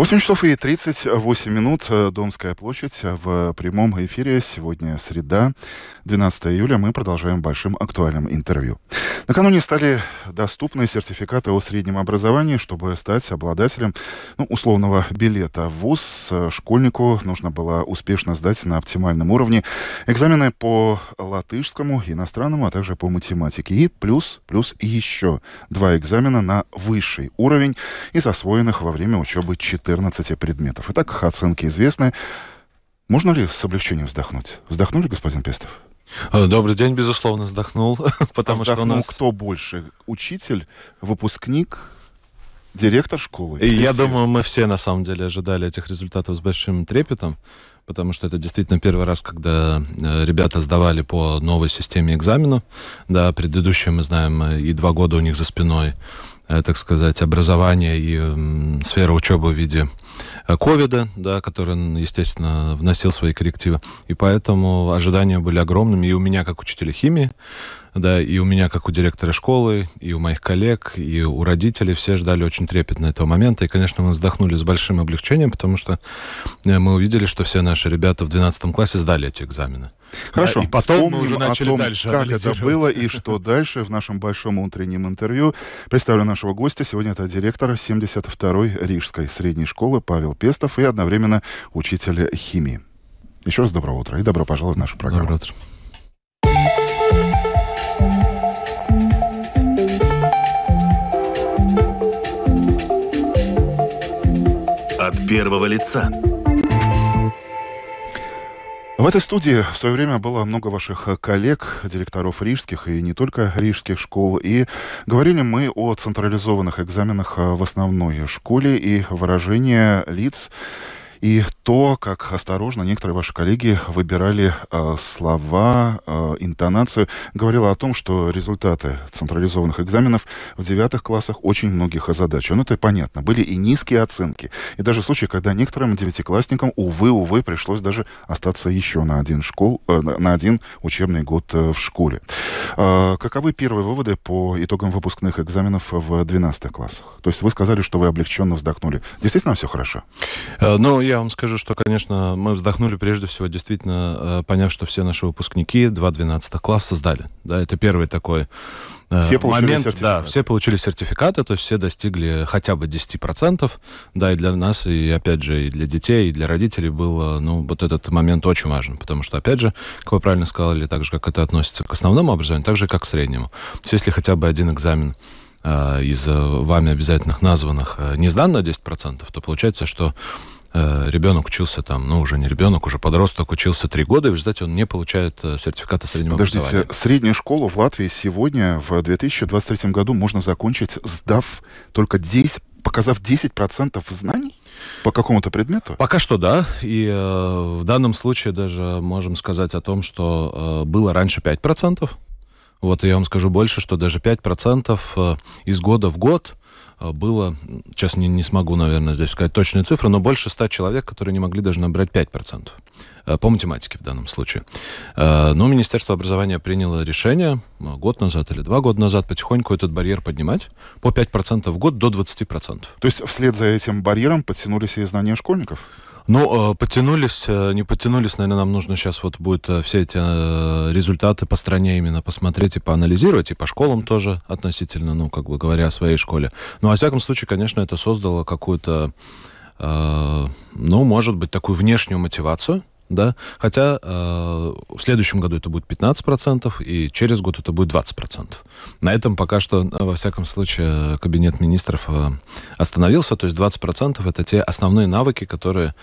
8 часов и 38 минут. Э, Домская площадь а в прямом эфире. Сегодня среда, 12 июля. Мы продолжаем большим актуальным интервью. Накануне стали доступны сертификаты о среднем образовании. Чтобы стать обладателем ну, условного билета в ВУЗ, школьнику нужно было успешно сдать на оптимальном уровне экзамены по латышскому, иностранному, а также по математике. И плюс, плюс еще два экзамена на высший уровень из освоенных во время учебы 4 14 предметов. Итак, их оценки известны. Можно ли с облегчением вздохнуть? Вздохнули, господин Пестов? Э, добрый день, безусловно, вздохнул, потому а вздохнул что у нас... кто больше? Учитель, выпускник, директор школы? И я все? думаю, мы все, на самом деле, ожидали этих результатов с большим трепетом, потому что это действительно первый раз, когда э, ребята сдавали по новой системе экзамена. Да, предыдущие, мы знаем, э, и два года у них за спиной. Э, так сказать, образования и сфера учебы в виде э, ковида, да, который, естественно, вносил свои коррективы. И поэтому ожидания были огромными и у меня, как учителя химии, да, и у меня, как у директора школы, и у моих коллег, и у родителей все ждали очень трепетно этого момента. И, конечно, мы вздохнули с большим облегчением, потому что э, мы увидели, что все наши ребята в 12 классе сдали эти экзамены. Хорошо. Да, и потом мы уже начали о том, дальше как это было и что дальше в нашем большом утреннем интервью. Представлю нашего гостя. Сегодня это директор 72-й Рижской средней школы Павел Пестов и одновременно учителя химии. Еще раз доброе утро и добро пожаловать в нашу программу. Доброе утро. от первого лица. В этой студии в свое время было много ваших коллег, директоров рижских и не только рижских школ. И говорили мы о централизованных экзаменах в основной школе и выражение лиц и то, как осторожно некоторые ваши коллеги выбирали э, слова, э, интонацию, говорило о том, что результаты централизованных экзаменов в девятых классах очень многих озадачили. Ну, это понятно. Были и низкие оценки. И даже случаи, когда некоторым девятиклассникам, увы, увы, пришлось даже остаться еще на один, школ, э, на один учебный год э, в школе. Э, каковы первые выводы по итогам выпускных экзаменов в 12 классах? То есть вы сказали, что вы облегченно вздохнули. Действительно все хорошо? Э, ну, я вам скажу, что, конечно, мы вздохнули прежде всего, действительно, э, поняв, что все наши выпускники 2-12 класса сдали. Да, это первый такой э, все момент, сертификаты. Да, все получили сертификаты, то есть все достигли хотя бы 10%. Да, и для нас, и опять же, и для детей, и для родителей был, э, ну, вот этот момент очень важен, потому что, опять же, как вы правильно сказали, так же, как это относится к основному образованию, так же, как к среднему. То есть если хотя бы один экзамен из вами обязательных названных не сдан на 10%, то получается, что Э, ребенок учился там, ну, уже не ребенок, уже подросток учился три года, и в результате он не получает э, сертификата среднего Подождите, образования. среднюю школу в Латвии сегодня, в 2023 году, можно закончить, сдав только 10, показав 10% знаний? По какому-то предмету? Пока что да. И э, в данном случае даже можем сказать о том, что э, было раньше 5%. Вот я вам скажу больше, что даже 5% э, из года в год было, сейчас не, не смогу, наверное, здесь сказать точные цифры, но больше 100 человек, которые не могли даже набрать 5%. Э, по математике в данном случае. Э, но Министерство образования приняло решение э, год назад или два года назад потихоньку этот барьер поднимать по 5% в год до 20%. То есть вслед за этим барьером подтянулись и знания школьников? Ну, подтянулись, не подтянулись, наверное, нам нужно сейчас вот будет все эти результаты по стране именно посмотреть и поанализировать, и по школам тоже относительно, ну, как бы говоря о своей школе. Но, ну, во всяком случае, конечно, это создало какую-то, ну, может быть, такую внешнюю мотивацию, да, хотя э, в следующем году это будет 15%, и через год это будет 20%. На этом пока что, э, во всяком случае, кабинет министров э, остановился, то есть 20% это те основные навыки, которые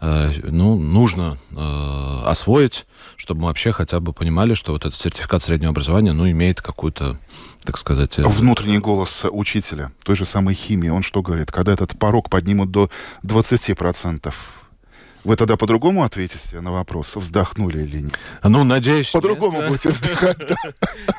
э, ну, нужно э, освоить, чтобы мы вообще хотя бы понимали, что вот этот сертификат среднего образования, ну, имеет какую-то так сказать... Внутренний голос учителя, той же самой химии, он что говорит? Когда этот порог поднимут до 20%, вы тогда по-другому ответите на вопрос, вздохнули или нет? Ну, надеюсь. По-другому будете вздыхать.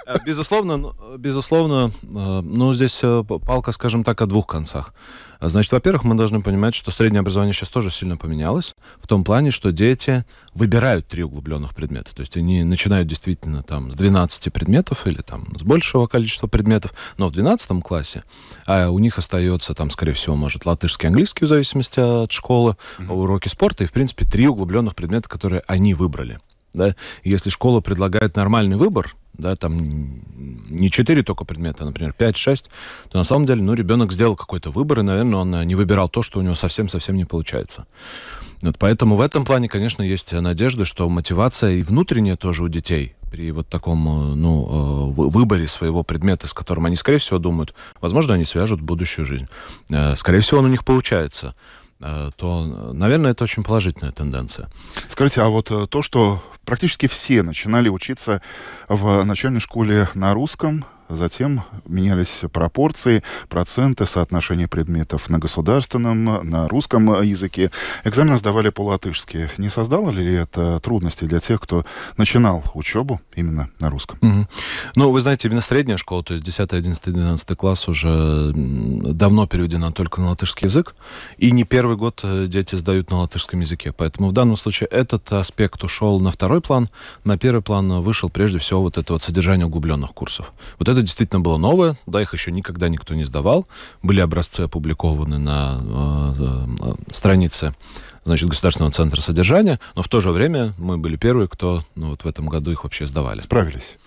Э, безусловно, безусловно, э, ну, здесь э, палка, скажем так, о двух концах. Значит, во-первых, мы должны понимать, что среднее образование сейчас тоже сильно поменялось, в том плане, что дети выбирают три углубленных предмета. То есть они начинают действительно там с 12 предметов или там с большего количества предметов, но в 12 классе а у них остается там, скорее всего, может, латышский, английский в зависимости от школы, mm-hmm. уроки спорта и, в принципе, три углубленных предмета, которые они выбрали. Да? Если школа предлагает нормальный выбор, да, там не четыре только предмета, а, например, 5-6, то на самом деле, ну, ребенок сделал какой-то выбор, и, наверное, он э, не выбирал то, что у него совсем-совсем не получается. Вот поэтому в этом плане, конечно, есть надежда, что мотивация и внутренняя тоже у детей при вот таком э, ну, э, выборе своего предмета, с которым они, скорее всего, думают, возможно, они свяжут будущую жизнь. Скорее всего, он у них получается. Э, то, наверное, это очень положительная тенденция. Скажите, а вот э, то, что практически все начинали учиться в э, начальной школе на русском, затем менялись пропорции, проценты, соотношение предметов на государственном, на русском языке. Экзамены сдавали по-латышски. Не создало ли это трудности для тех, кто начинал учебу именно на русском? Угу. Ну, вы знаете, именно средняя школа, то есть 10, 11, 12 класс уже давно переведена только на латышский язык, и не первый год э, дети сдают на латышском языке. Поэтому в данном случае этот аспект ушел на второй план, на первый план вышел прежде всего вот это вот содержание углубленных курсов. Вот это это действительно было новое, да, их еще никогда никто не сдавал. Были образцы опубликованы на э, э, странице значит, Государственного центра содержания, но в то же время мы были первые, кто ну, вот в этом году их вообще сдавали. Справились.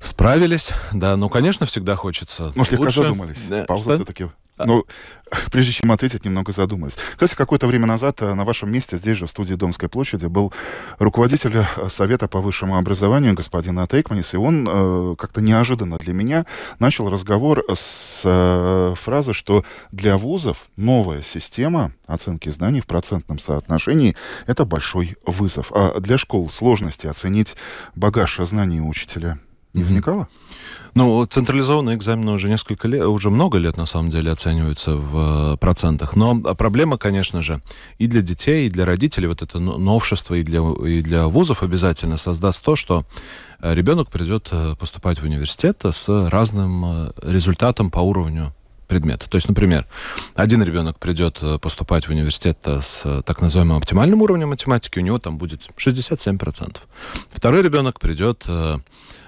Справились, да, ну, конечно, всегда хочется. Ну, слегка лучше. задумались. Да, Пауза все-таки а. Ну, прежде чем ответить, немного задумаюсь. Кстати, какое-то время назад э, на вашем месте, здесь же, в студии Домской площади, был руководитель э, Совета по высшему образованию господин Атейкманис, и он э, как-то неожиданно для меня начал разговор с э, фразы, что для вузов новая система оценки знаний в процентном соотношении — это большой вызов. А для школ сложности оценить багаж знаний учителя — не возникало? Ну, централизованные экзамены уже несколько лет, уже много лет, на самом деле, оцениваются в э, процентах. Но а, проблема, конечно же, и для детей, и для родителей, вот это новшество, и для, и для вузов обязательно создаст то, что э, ребенок придет э, поступать в университет с разным результатом по уровню предмета. То есть, например, один ребенок придет поступать в университет с так называемым оптимальным уровнем математики, у него там будет 67%. Второй ребенок придет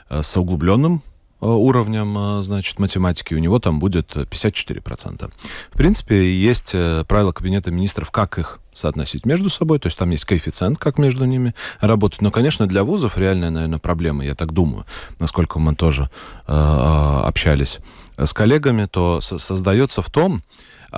Э, с углубленным э, уровнем, э, значит, математики, у него там будет 54%. В принципе, есть правила Кабинета министров, как их соотносить между собой, то есть там есть коэффициент, как между ними работать. Но, конечно, для вузов реальная, наверное, проблема, я так думаю, насколько мы тоже э, общались с коллегами, то создается в том,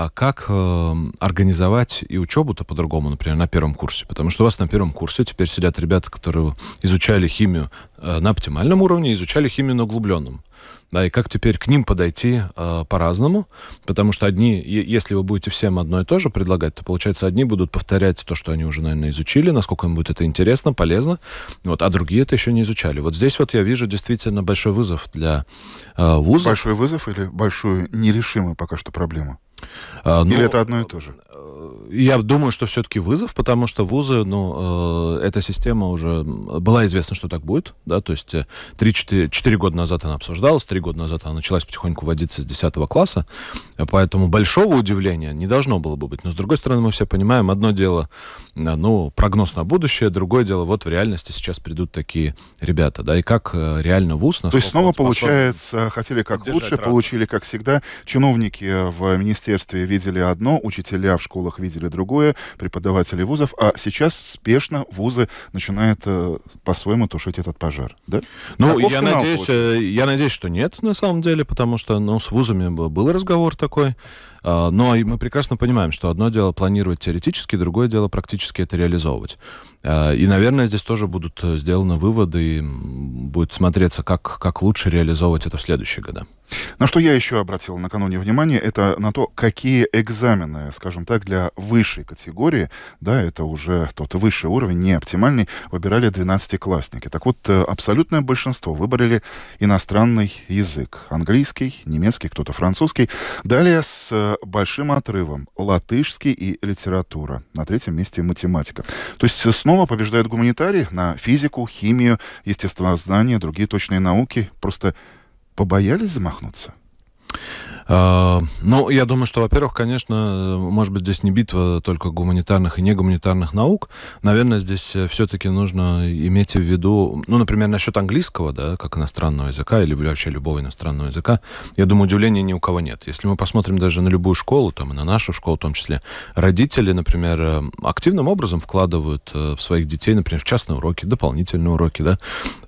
а как э, организовать и учебу-то по-другому, например, на первом курсе? Потому что у вас на первом курсе теперь сидят ребята, которые изучали химию э, на оптимальном уровне, изучали химию на углубленном. Да, и как теперь к ним подойти э, по-разному, потому что одни, если вы будете всем одно и то же предлагать, то, получается, одни будут повторять то, что они уже, наверное, изучили, насколько им будет это интересно, полезно, вот, а другие это еще не изучали. Вот здесь вот я вижу действительно большой вызов для э, вузов. Большой вызов или большую нерешимую пока что проблему? А, Но, ну, Или это одно и то же? я думаю, что все-таки вызов, потому что вузы, ну, э, эта система уже была известна, что так будет, да, то есть 3-4 э, года назад она обсуждалась, 3 года назад она началась потихоньку вводиться с 10 класса, э, поэтому большого удивления не должно было бы быть. Но, с другой стороны, мы все понимаем, одно дело, э, ну, прогноз на будущее, другое дело, вот в реальности сейчас придут такие ребята, да, и как реально вуз... То есть снова получается, хотели как лучше, разное. получили как всегда. Чиновники в министерстве видели одно, учителя в школах вузах видели другое, преподаватели вузов, а сейчас спешно вузы начинают э, по-своему тушить этот пожар, да? Ну, Каков я надеюсь, получается? Э, я надеюсь, что нет, на самом деле, потому что, ну, с вузами был разговор такой, а, но мы прекрасно понимаем, что одно дело планировать теоретически, другое дело практически это реализовывать. А, и, наверное, здесь тоже будут э, сделаны выводы, и будет смотреться, как, как лучше реализовывать это в следующие годы. На что я еще обратил накануне внимание, это на то, какие экзамены, скажем так, для высшей категории, да, это уже тот высший уровень, не оптимальный, выбирали 12-классники. Так вот, э, абсолютное большинство выбрали иностранный язык. Английский, немецкий, кто-то французский. Далее с э, большим отрывом латышский и литература. На третьем месте математика. То есть э, снова побеждает гуманитарий на физику, химию, естествознание, другие точные науки. Просто побоялись замахнуться? А, ну, я думаю, что, во-первых, конечно, может быть, здесь не битва только гуманитарных и негуманитарных наук. Наверное, здесь э, все-таки нужно иметь в виду, ну, например, насчет английского, да, как иностранного языка или вообще любого иностранного языка, я думаю, удивления ни у кого нет. Если мы посмотрим даже на любую школу, там, и на нашу школу в том числе, родители, например, э, активным образом вкладывают э, в своих детей, например, в частные уроки, дополнительные уроки, да.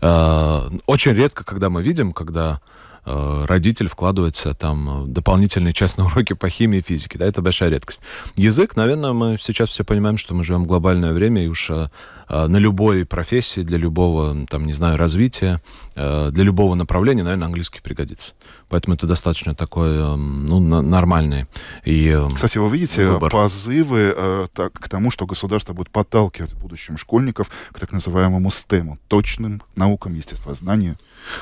А, очень редко, когда мы видим, когда Э, родитель вкладывается там э, дополнительные частные уроки по химии и физике. Да, это большая редкость. Язык, наверное, мы сейчас все понимаем, что мы живем в глобальное время, и уж э, на любой профессии, для любого, там, не знаю, развития, для любого направления, наверное, английский пригодится. Поэтому это достаточно такой, эм, ну, нормальный и эм, Кстати, вы видите э, выбор. позывы э, так, к тому, что государство будет подталкивать в школьников к так называемому STEM, точным наукам естествознанию?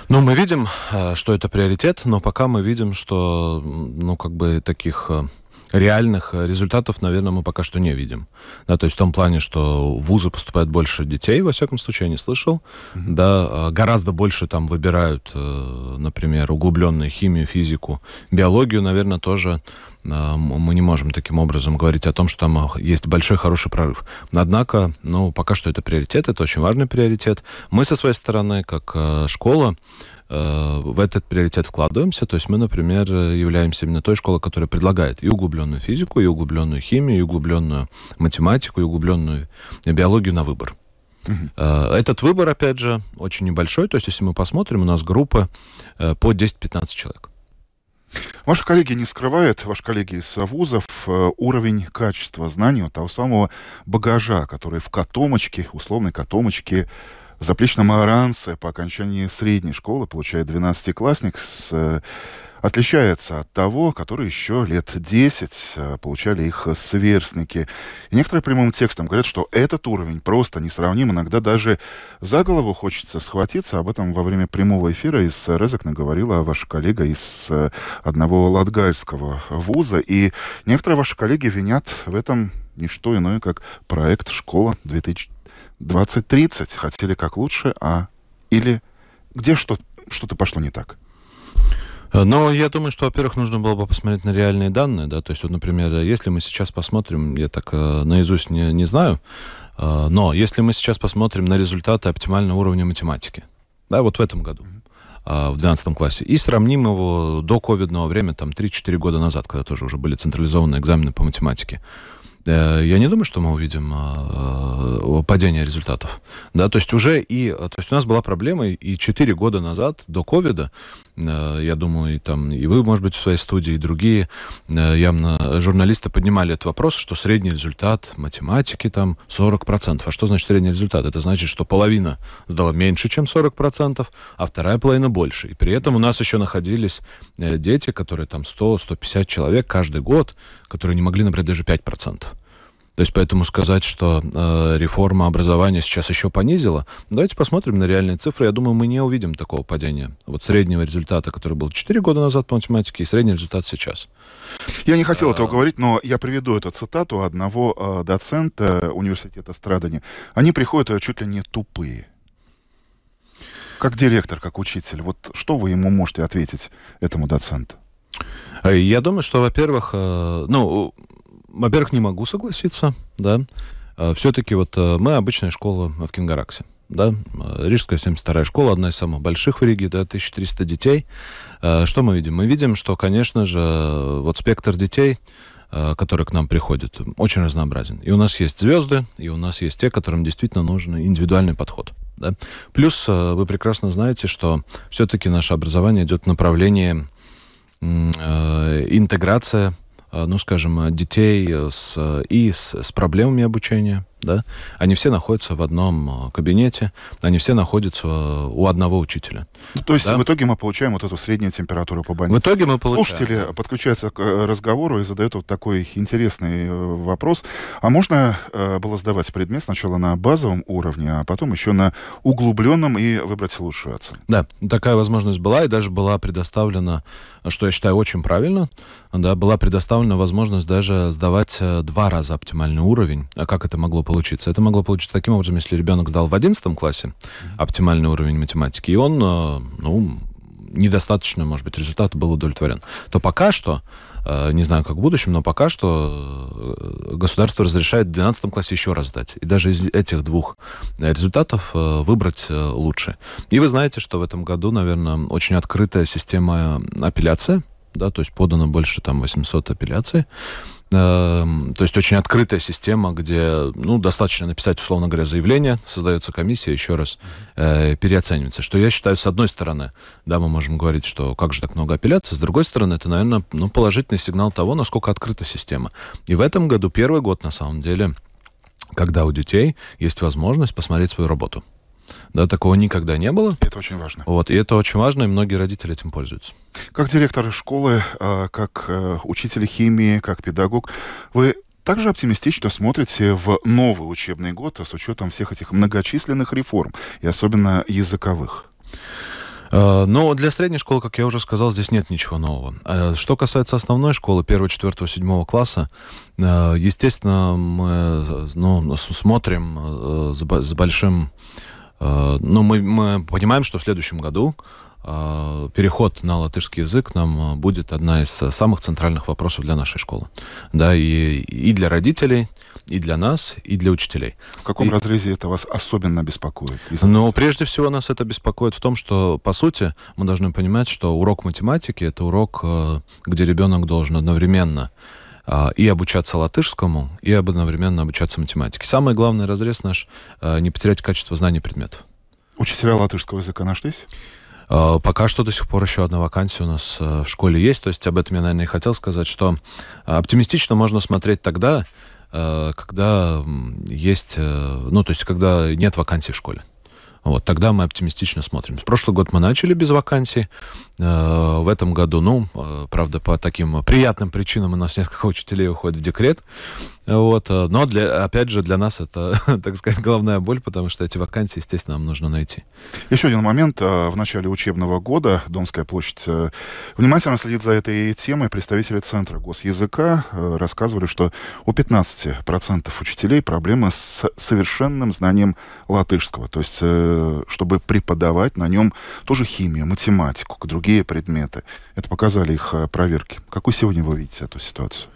Ну, мы видим, э, что это приоритет, но пока мы видим, что, ну, как бы таких э, реальных э, результатов, наверное, мы пока что не видим. Да, то есть в том плане, что в вузы поступает больше детей, во всяком случае, я не слышал. Mm-hmm. Да, э, гораздо больше там выбирают, э, например, углубленную химию, физику, биологию, наверное, тоже Э, мы не можем таким образом говорить о том, что там есть большой хороший прорыв. Однако, ну, пока что это приоритет, это очень важный приоритет. Мы со своей стороны, как э, школа, э, в этот приоритет вкладываемся. То есть мы, например, являемся именно той школой, которая предлагает и углубленную физику, и углубленную химию, и углубленную математику, и углубленную биологию на выбор. Uh-huh. Этот выбор, опять же, очень небольшой. То есть, если мы посмотрим, у нас группы по 10-15 человек. Ваши коллеги не скрывают, ваши коллеги из вузов, э, уровень качества знаний, того самого багажа, который в котомочке, условной котомочке, заплечном аранце по окончании средней школы получает 12-классник с э, отличается от того, который еще лет 10 э, получали их сверстники. И некоторые прямым текстом говорят, что этот уровень просто несравним. Иногда даже за голову хочется схватиться. Об этом во время прямого эфира из Резакна говорила ваша коллега из э, одного латгальского вуза. И некоторые ваши коллеги винят в этом не что иное, как проект «Школа 2030». Хотели как лучше, а или где что-то что пошло не так? Э, но я думаю, что, во-первых, нужно было бы посмотреть на реальные данные, да, то есть, вот, например, если мы сейчас посмотрим, я так э, наизусть не, не знаю, э, но если мы сейчас посмотрим на результаты оптимального уровня математики, да, вот в этом году, э, в 12 классе, и сравним его до ковидного времени, там, 3-4 года назад, когда тоже уже были централизованные экзамены по математике, э, я не думаю, что мы увидим э, падение результатов. Да, то есть уже и... То есть у нас была проблема и 4 года назад, до ковида, Э, я думаю, и там и вы, может быть, в своей студии, и другие э, явно журналисты поднимали этот вопрос, что средний результат математики там 40%. А что значит средний результат? Это значит, что половина сдала меньше, чем 40%, а вторая половина больше. И при этом у нас еще находились э, дети, которые там 100-150 человек каждый год, которые не могли, например, даже 5%. То есть поэтому сказать, что э, реформа образования сейчас еще понизила, давайте посмотрим на реальные цифры. Я думаю, мы не увидим такого падения. Вот среднего результата, который был 4 года назад по математике, и средний результат сейчас. Я не хотел а... этого говорить, но я приведу эту цитату одного э, доцента университета Страдани. Они приходят э, чуть ли не тупые. Как директор, как учитель, вот что вы ему можете ответить, этому доценту? Э, я думаю, что, во-первых, ну, во-первых, не могу согласиться, да. А, все-таки вот э, мы обычная школа в Кингараксе да, а, Рижская 72-я школа, одна из самых больших в Риге, да, 1300 детей. А, что мы видим? Мы видим, что, конечно же, вот спектр детей, которые к нам приходят, очень разнообразен. И у нас есть звезды, и у нас есть те, которым действительно нужен индивидуальный подход. Да? Плюс вы прекрасно знаете, что все-таки наше образование идет в направлении э, интеграция Э, ну, скажем, э, детей э, с, и с, с проблемами обучения, да, они все находятся в одном э, кабинете, они все находятся э, у одного учителя. Ну, то есть да? в итоге мы получаем вот эту среднюю температуру по больнице. В итоге мы получаем... Слушатели э, подключаются к разговору и задают вот такой интересный вопрос. А можно было сдавать предмет сначала на базовом уровне, а потом еще на углубленном и выбрать лучшую оценку? Да, такая возможность была, и даже была предоставлена, что я считаю очень правильно, да, была предоставлена возможность даже сдавать два раза оптимальный уровень. А как это могло получиться? получиться? Это могло получиться таким образом, если ребенок сдал в 11 классе оптимальный уровень математики, и он, э, ну, недостаточно, может быть, результат был удовлетворен, то пока что, э, не знаю, как в будущем, но пока что э, государство разрешает в 12 классе еще раз сдать. И даже из этих двух результатов выбрать лучше. И вы знаете, что в этом году, наверное, очень открытая система апелляции, да, то есть подано больше там 800 апелляций, Эм, то есть очень открытая система, где ну, достаточно написать, условно говоря, заявление, создается комиссия, еще раз э, переоценивается. Что я считаю, с одной стороны, да, мы можем говорить, что как же так много апелляций, с другой стороны, это, наверное, ну, положительный сигнал того, насколько открыта система. И в этом году, первый год, на самом деле, когда у детей есть возможность посмотреть свою работу. Да, такого никогда не было. это очень важно. Вот, и это очень важно, и многие родители этим пользуются. Как директор школы, а, как э, учитель химии, как педагог, вы также оптимистично смотрите в новый учебный год а с учетом всех этих многочисленных реформ, и особенно языковых? А, Но ну, для средней школы, как я уже сказал, здесь нет ничего нового. Что касается основной школы, 1, 4, 7 класса, естественно, мы э, ну, смотрим э, с большим Э, Но ну, мы, мы понимаем, что в следующем году э, переход на латышский язык нам э, будет одна из самых центральных вопросов для нашей школы. Да, и, и для родителей, и для нас, и для учителей. В каком и... разрезе это вас особенно беспокоит? Из... Ну, прежде всего нас это беспокоит в том, что, по сути, мы должны понимать, что урок математики — это урок, где ребенок должен одновременно а, и обучаться латышскому, и одновременно обучаться математике. Самый главный разрез наш а, — не потерять качество знаний предметов. Учителя латышского языка нашлись? А, пока что до сих пор еще одна вакансия у нас в школе есть, то есть об этом я, наверное, и хотел сказать, что оптимистично можно смотреть тогда, когда есть, э, ну, то есть когда нет вакансий в школе. Вот, тогда мы оптимистично смотрим. прошлый год мы начали без вакансий. Э, в этом году, ну, э, правда, по таким приятным причинам у нас несколько учителей уходит в декрет. Вот, э, но, для, опять же, для нас это, так сказать, головная боль, потому что эти вакансии, естественно, нам нужно найти. Еще один момент. Э, в начале учебного года Домская площадь э, внимательно следит за этой темой. Представители Центра госязыка э, рассказывали, что у 15% учителей проблемы с совершенным знанием латышского. То есть Э, чтобы преподавать на нем тоже химию, математику, другие предметы. Это показали их э, проверки. Какой сегодня вы видите эту ситуацию?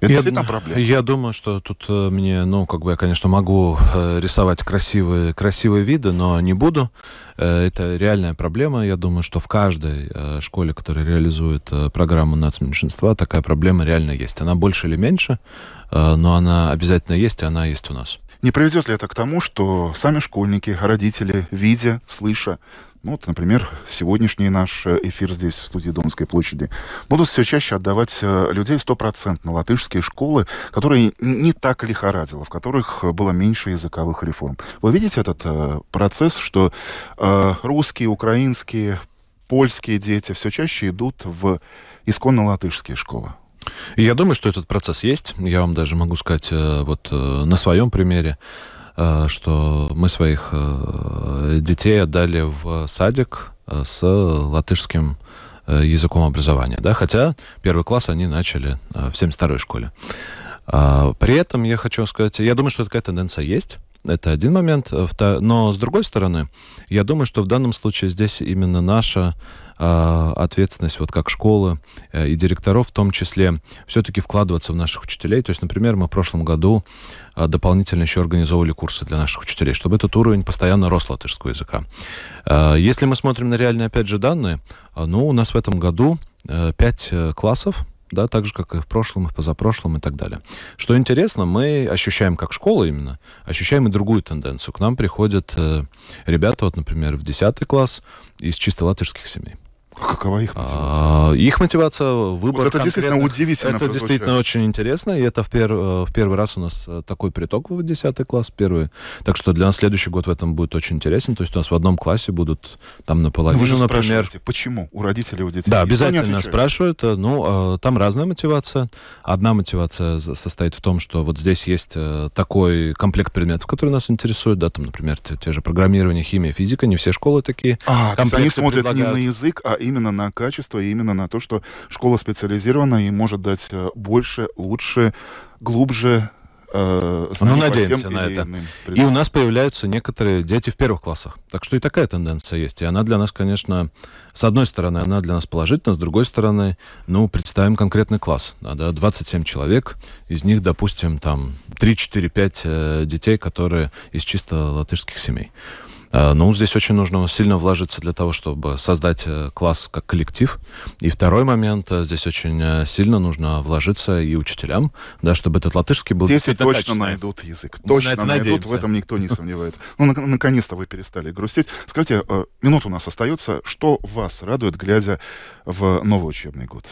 Это я, действительно проблема. Я думаю, что тут э, мне, ну, как бы я, конечно, могу рисовать красивые, красивые виды, но не буду. Это реальная проблема. Я думаю, что в каждой школе, которая реализует программу нацменьшинства, такая проблема реально есть. Она больше или меньше, но она обязательно есть, и она есть у нас. Не приведет ли это к тому, что сами школьники, родители, видя, слыша, ну, вот, например, сегодняшний наш эфир здесь, в студии Домской площади, будут все чаще отдавать э, людей стопроцентно латышские школы, которые не так лихорадило, в которых было меньше языковых реформ. Вы видите этот э, процесс, что э, русские, украинские, польские дети все чаще идут в исконно латышские школы? Я думаю, что этот процесс есть. Я вам даже могу сказать э, вот э, на своем примере, э, что мы своих детей отдали в садик с латышским языком образования. Да? Хотя первый класс они начали в 72-й школе. А, при этом я хочу сказать, я думаю, что такая тенденция есть. Это один момент. Э, но с другой стороны, я думаю, что в данном случае здесь именно наша а, ответственность вот как школы э, и директоров в том числе все-таки вкладываться в наших учителей. То есть, например, мы в прошлом году а, дополнительно еще организовывали курсы для наших учителей, чтобы этот уровень постоянно рос латышского языка. А, если мы смотрим на реальные, опять же, данные, ну, у нас в этом году 5 э, классов да, так же, как и в прошлом, и в позапрошлом, и так далее. Что интересно, мы ощущаем, как школа именно, ощущаем и другую тенденцию. К нам приходят э, ребята, вот, например, в 10 класс из чисто латышских семей. А какова их мотивация? А, их мотивация выбор. Вот это действительно удивительно. Это прозвучает. действительно очень интересно, и это в, пер, э, в первый раз у нас э, такой приток в 10 класс, первый. Так что для нас следующий год в этом будет очень интересен. То есть у нас в одном классе будут там наполовину, Вы же например. Почему у родителей у детей? Да, обязательно спрашивают. Э, ну, там разная мотивация. Одна мотивация состоит в том, что вот здесь есть такой комплект предметов, который нас интересует, да, там, например, те, те же программирование, химия, физика, не все школы такие. А, они смотрят предлагают. не на язык, а именно на качество, именно на то, что школа специализирована и может дать э, больше, лучше, глубже э, Ну, надеемся на это. И у нас появляются некоторые дети в первых классах. Так что и такая тенденция есть. И она для нас, конечно, с одной стороны, она для нас положительна, с другой стороны, ну, представим конкретный класс. Да, 27 человек, из них, допустим, там 3-4-5 э, детей, которые из чисто латышских семей. Э, ну здесь очень нужно сильно вложиться для того, чтобы создать э, класс как коллектив. И второй момент, э, здесь очень сильно нужно вложиться и учителям, да, чтобы этот латышский был Дети точно найдут язык, точно на найдут, надеемся. в этом никто не сомневается. Ну, наконец-то вы перестали грустить. Скажите, минут у нас остается, что вас радует, глядя в новый учебный год?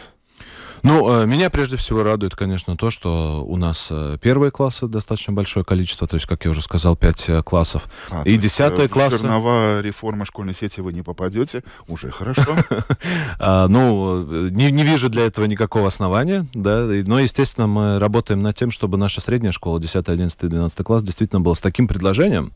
Ну, э, меня прежде всего радует, конечно, то, что у нас э, первые классы достаточно большое количество, то есть, как я уже сказал, пять э, классов. А, и 10 классы. Чернова реформа школьной сети вы не попадете, уже хорошо. А, ну, не вижу для этого никакого основания, да, но, естественно, мы работаем над тем, чтобы наша средняя школа, 10, 11, 12 класс, действительно была с таким предложением,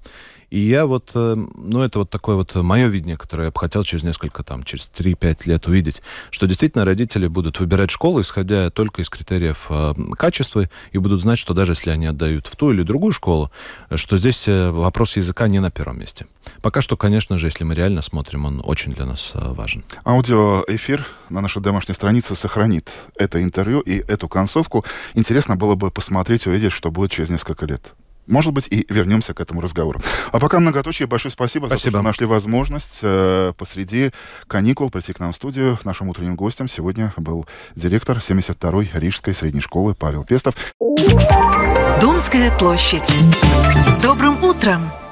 и я вот, э, ну, это вот такое вот мое видение, которое я бы хотел через несколько, там, через 3-5 лет увидеть, что действительно родители будут выбирать школы, исходя только из критериев э, качества, и будут знать, что даже если они отдают в ту или другую школу, э, что здесь вопрос языка не на первом месте. Пока что, конечно же, если мы реально смотрим, он очень для нас важен. Аудиоэфир на нашей домашней странице сохранит это интервью и эту концовку. Интересно было бы посмотреть, увидеть, что будет через несколько лет. Может быть, и вернемся к этому разговору. А пока многоточие. Большое спасибо, спасибо. за то, что нашли возможность э, посреди каникул прийти к нам в студию. Нашим утренним гостем сегодня был директор 72-й Рижской средней школы Павел Пестов. Домская площадь. С добрым утром!